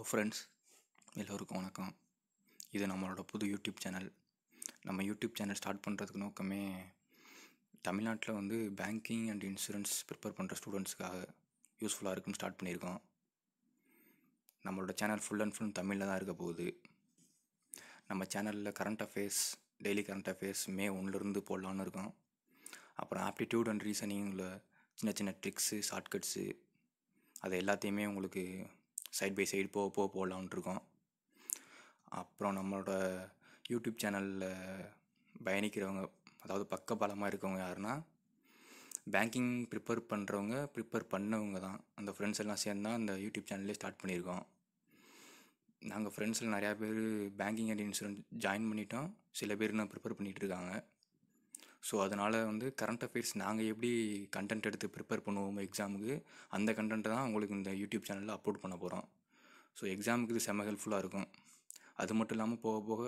hello friends எல்லோருக்கும் வணக்கம் இது நம்மளோட புது யூடியூப் சேனல் நம்ம யூடியூப் சேனல் ஸ்டார்ட் பண்ணுறதுக்கு நோக்கமே தமிழ்நாட்டில் வந்து பேங்கிங் அண்ட் இன்சூரன்ஸ் ப்ரிப்பேர் பண்ணுற ஸ்டூடெண்ட்ஸுக்காக யூஸ்ஃபுல்லாக இருக்குன்னு ஸ்டார்ட் பண்ணியிருக்கோம் நம்மளோட சேனல் ஃபுல் அண்ட் ஃபுல் தமிழில் தான் இருக்க போகுது நம்ம சேனலில் current affairs daily current affairs May ஒன்லேருந்து போடலான்னு இருக்கோம் அப்புறம் ஆப்டிடியூட் அண்ட் ரீசனிங்கில் சின்ன சின்ன ட்ரிக்ஸு ஷார்ட்கட்ஸு அதை எல்லாத்தையுமே உங்களுக்கு சைட் பை சைடு போக போக இருக்கோம் அப்புறம் நம்மளோட யூடியூப் சேனலில் பயணிக்கிறவங்க அதாவது பக்க பலமாக இருக்கவங்க யாருன்னா பேங்கிங் ப்ரிப்பேர் பண்ணுறவங்க ப்ரிப்பேர் பண்ணவங்க தான் அந்த ஃப்ரெண்ட்ஸ் எல்லாம் சேர்ந்து தான் அந்த யூடியூப் சேனல்லே ஸ்டார்ட் பண்ணியிருக்கோம் நாங்கள் ஃப்ரெண்ட்ஸில் நிறையா பேர் பேங்கிங் அண்ட் இன்சூரன்ஸ் ஜாயின் பண்ணிட்டோம் சில பேர் இன்னும் ப்ரிப்பேர் இருக்காங்க ஸோ அதனால் வந்து கரண்ட் அஃபேர்ஸ் நாங்கள் எப்படி கண்டென்ட் எடுத்து ப்ரிப்பேர் பண்ணுவோம் எக்ஸாமுக்கு அந்த கண்டென்ட்டை தான் உங்களுக்கு இந்த யூடியூப் சேனலில் அப்லோட் பண்ண போகிறோம் ஸோ எக்ஸாமுக்கு இது செம ஹெல்ப்ஃபுல்லாக இருக்கும் அது மட்டும் இல்லாமல் போக போக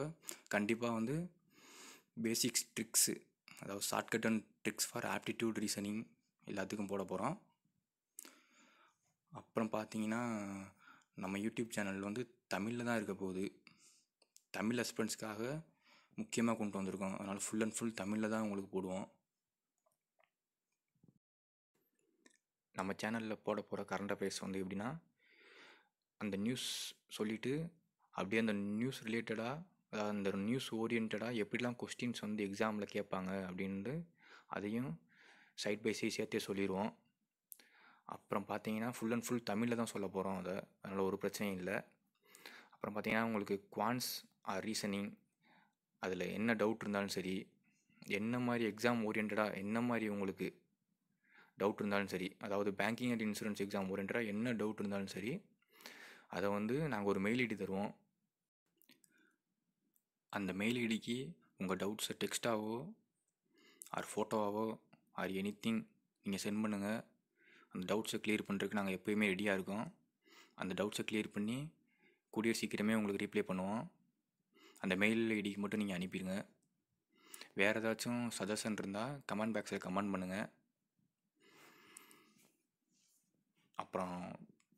கண்டிப்பாக வந்து பேசிக்ஸ் ட்ரிக்ஸு அதாவது shortcut and tricks for aptitude reasoning எல்லாத்துக்கும் போட போகிறோம் அப்புறம் பார்த்தீங்கன்னா நம்ம யூடியூப் சேனல் வந்து தமிழில் தான் இருக்க போகுது தமிழ் ஹஸ்பண்ட்ஸ்க்காக முக்கியமாக கொண்டு வந்திருக்கோம் அதனால் ஃபுல் அண்ட் ஃபுல் தமிழில் தான் உங்களுக்கு போடுவோம் நம்ம சேனலில் போட போகிற கரண்ட் அஃபேர்ஸ் வந்து எப்படின்னா அந்த நியூஸ் சொல்லிவிட்டு அப்படியே அந்த நியூஸ் ரிலேட்டடாக அதாவது அந்த நியூஸ் ஓரியன்டாக எப்படிலாம் கொஸ்டின்ஸ் வந்து எக்ஸாமில் கேட்பாங்க அப்படின்ட்டு அதையும் சைட் பை சைட் சேர்த்தே சொல்லிடுவோம் அப்புறம் பார்த்தீங்கன்னா ஃபுல் அண்ட் ஃபுல் தமிழில் தான் சொல்ல போகிறோம் அதை அதனால் ஒரு பிரச்சனையும் இல்லை அப்புறம் பார்த்தீங்கன்னா உங்களுக்கு குவான்ஸ் ஆர் ரீசனிங் அதில் என்ன டவுட் இருந்தாலும் சரி என்ன மாதிரி எக்ஸாம் ஓரியன்டாக என்ன மாதிரி உங்களுக்கு டவுட் இருந்தாலும் சரி அதாவது பேங்கிங் அண்ட் இன்சூரன்ஸ் எக்ஸாம் ஓரியன்டாக என்ன டவுட் இருந்தாலும் சரி அதை வந்து நாங்கள் ஒரு மெயில் ஐடி தருவோம் அந்த மெயில் ஐடிக்கு உங்கள் டவுட்ஸை டெக்ஸ்ட்டாகவோ ஆர் ஃபோட்டோவாவோ ஆர் எனி திங் நீங்கள் சென்ட் பண்ணுங்கள் அந்த டவுட்ஸை கிளியர் பண்ணுறதுக்கு நாங்கள் எப்போயுமே ரெடியாக இருக்கோம் அந்த டவுட்ஸை கிளியர் பண்ணி கூடிய சீக்கிரமே உங்களுக்கு ரீப்ளை பண்ணுவோம் அந்த மெயில் ஐடிக்கு மட்டும் நீங்கள் அனுப்பிடுங்க வேறு ஏதாச்சும் சஜஷன் இருந்தால் கமெண்ட் பாக்ஸில் கமெண்ட் பண்ணுங்கள் அப்புறம்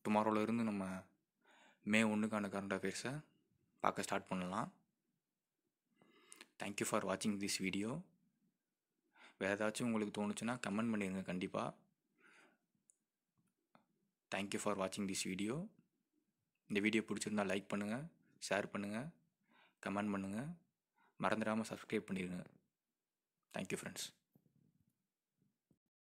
டுமாரோலேருந்து நம்ம மே ஒன்றுக்கான கரண்ட் அஃபேர்ஸை பார்க்க ஸ்டார்ட் பண்ணலாம் தேங்க்யூ ஃபார் வாட்சிங் திஸ் வீடியோ வேறு ஏதாச்சும் உங்களுக்கு தோணுச்சுன்னா கமெண்ட் பண்ணிடுங்க கண்டிப்பாக தேங்க்யூ ஃபார் வாட்சிங் திஸ் வீடியோ இந்த வீடியோ பிடிச்சிருந்தால் லைக் பண்ணுங்கள் ஷேர் பண்ணுங்கள் கமெண்ட் பண்ணுங்கள் மறந்துடாமல் சப்ஸ்கிரைப் பண்ணிடுங்க தேங்க்யூ ஃப்ரெண்ட்ஸ்